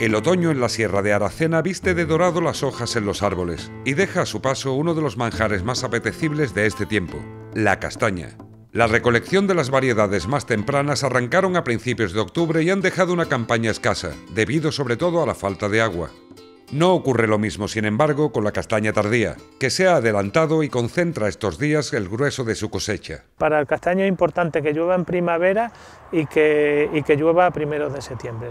El otoño en la Sierra de Aracena viste de dorado las hojas en los árboles y deja a su paso uno de los manjares más apetecibles de este tiempo, la castaña. La recolección de las variedades más tempranas arrancaron a principios de octubre y han dejado una campaña escasa, debido sobre todo a la falta de agua. No ocurre lo mismo, sin embargo, con la castaña tardía, que se ha adelantado y concentra estos días el grueso de su cosecha. Para el castaño es importante que llueva en primavera y que, llueva a primeros de septiembre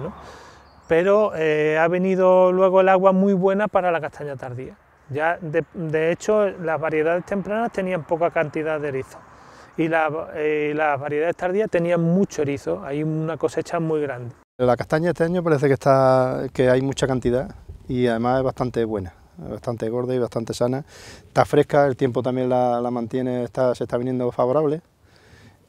pero eh, ha venido luego el agua muy buena para la castaña tardía. Ya de, hecho, las variedades tempranas tenían poca cantidad de erizo y, eh, las variedades tardías tenían mucho erizo, hay una cosecha muy grande. La castaña este año parece que, está, que hay mucha cantidad y además es bastante buena bastante gorda y bastante sana. Está fresca, el tiempo también la, mantiene, está, se está viniendo favorable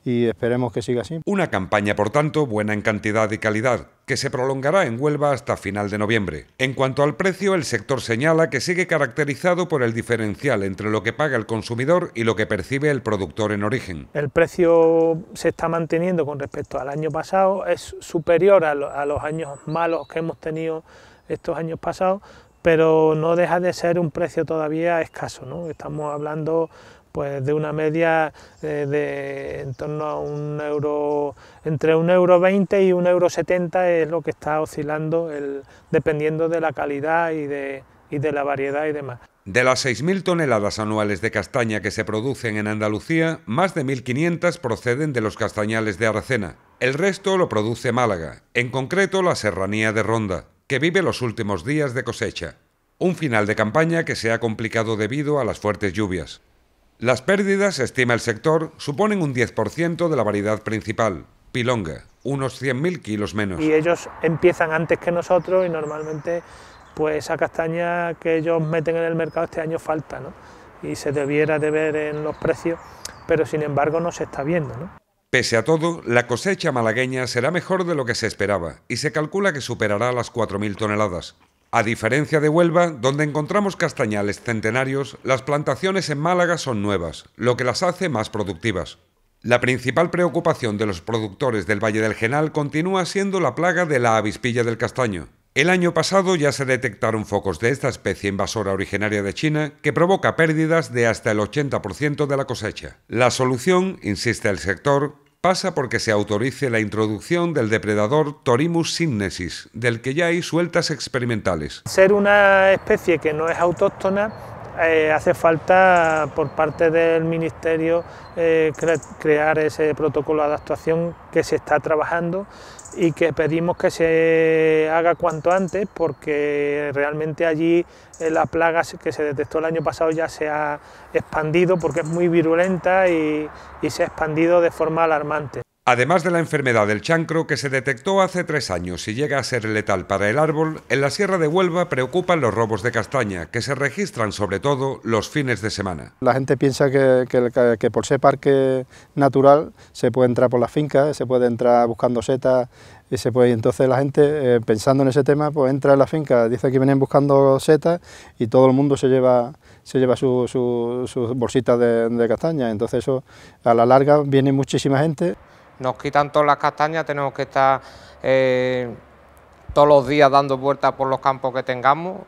y esperemos que siga así. Una campaña, por tanto, buena en cantidad y calidad, que se prolongará en Huelva hasta final de noviembre. En cuanto al precio, el sector señala que sigue caracterizado por el diferencial entre lo que paga el consumidor y lo que percibe el productor en origen. El precio se está manteniendo con respecto al año pasado, es superior a, los años malos que hemos tenido estos años pasados, pero no deja de ser un precio todavía escaso. ¿no? Estamos hablando pues de una media eh, de, en torno a un euro, entre un euro 20 y un euro 70 es lo que está oscilando dependiendo de la calidad y de, y de la variedad y demás. De las 6.000 toneladas anuales de castaña que se producen en Andalucía, más de 1.500 proceden de los castañales de Aracena. El resto lo produce Málaga, en concreto la serranía de Ronda, que vive los últimos días de cosecha. Un final de campaña que se ha complicado debido a las fuertes lluvias. Las pérdidas, estima el sector, suponen un 10% de la variedad principal, pilonga, unos 100.000 kilos menos. Y ellos empiezan antes que nosotros y normalmente pues esa castaña que ellos meten en el mercado este año falta, ¿no? Y se debiera de ver en los precios, pero sin embargo no se está viendo, ¿no? Pese a todo, la cosecha malagueña será mejor de lo que se esperaba y se calcula que superará las 4.000 toneladas, a diferencia de Huelva, donde encontramos castañales centenarios, las plantaciones en Málaga son nuevas, lo que las hace más productivas. La principal preocupación de los productores del Valle del Genal continúa siendo la plaga de la avispilla del castaño. El año pasado ya se detectaron focos de esta especie invasora originaria de China que provoca pérdidas de hasta el 80% de la cosecha. La solución, insiste el sector, pasa porque se autorice la introducción del depredador Torimus sinensis, del que ya hay sueltas experimentales. Ser una especie que no es autóctona eh, hace falta por parte del Ministerio eh, crear ese protocolo de adaptación que se está trabajando y que pedimos que se haga cuanto antes porque realmente allí eh, la plaga que se detectó el año pasado ya se ha expandido porque es muy virulenta y se ha expandido de forma alarmante. Además de la enfermedad del chancro que se detectó hace tres años y llega a ser letal para el árbol, en la Sierra de Huelva preocupan los robos de castaña, que se registran sobre todo los fines de semana. La gente piensa que, por ser parque natural se puede entrar por la finca, se puede entrar buscando setas y se puede. entonces la gente, eh, pensando en ese tema, pues entra en la finca, dice que vienen buscando setas y todo el mundo se lleva se lleva sus bolsitas de, de castaña. Entonces eso a la larga viene muchísima gente nos quitan todas las castañas, tenemos que estar eh, todos los días dando vueltas por los campos que tengamos,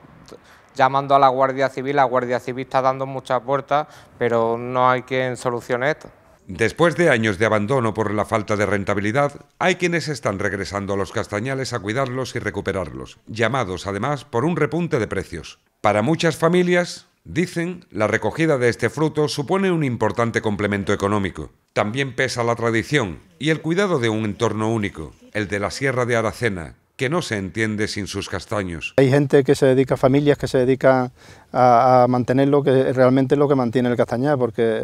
llamando a la Guardia Civil, la Guardia Civil está dando muchas vueltas, pero no hay quien solucione esto. Después de años de abandono por la falta de rentabilidad, hay quienes están regresando a los castañales a cuidarlos y recuperarlos, llamados además por un repunte de precios. Para muchas familias, Dicen, la recogida de este fruto supone un importante complemento económico. También pesa la tradición y el cuidado de un entorno único, el de la Sierra de Aracena, que no se entiende sin sus castaños. Hay gente que se dedica, a familias que se dedican a, mantener lo que realmente es lo que mantiene el castañar, porque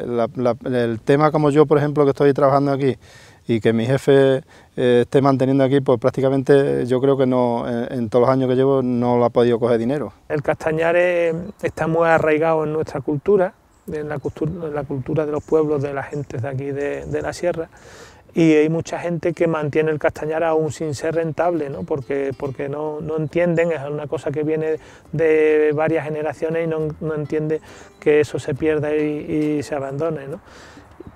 el tema como yo, por ejemplo, que estoy trabajando aquí, y que mi jefe eh, esté manteniendo aquí, pues prácticamente yo creo que no, eh, en, todos los años que llevo no lo ha podido coger dinero. El castañar está muy arraigado en nuestra cultura, en la, cultura, de los pueblos, de la gente de aquí de, la sierra, y hay mucha gente que mantiene el castañar aún sin ser rentable, porque, porque no, entienden, es una cosa que viene de varias generaciones y no, entiende que eso se pierda y, se abandone. ¿no?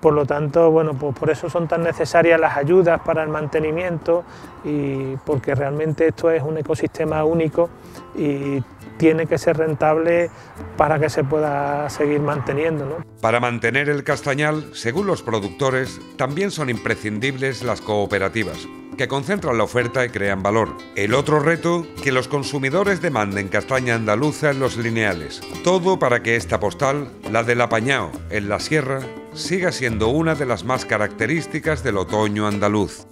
Por lo tanto, bueno, pues por eso son tan necesarias las ayudas para el mantenimiento y porque realmente esto es un ecosistema único y tiene que ser rentable para que se pueda seguir manteniendo. Para mantener el castañal, según los productores, también son imprescindibles las cooperativas que concentran la oferta y crean valor. El otro reto, que los consumidores demanden castaña andaluza en los lineales. Todo para que esta postal, la del apañao en la sierra, ...siga siendo una de las más características del otoño andaluz.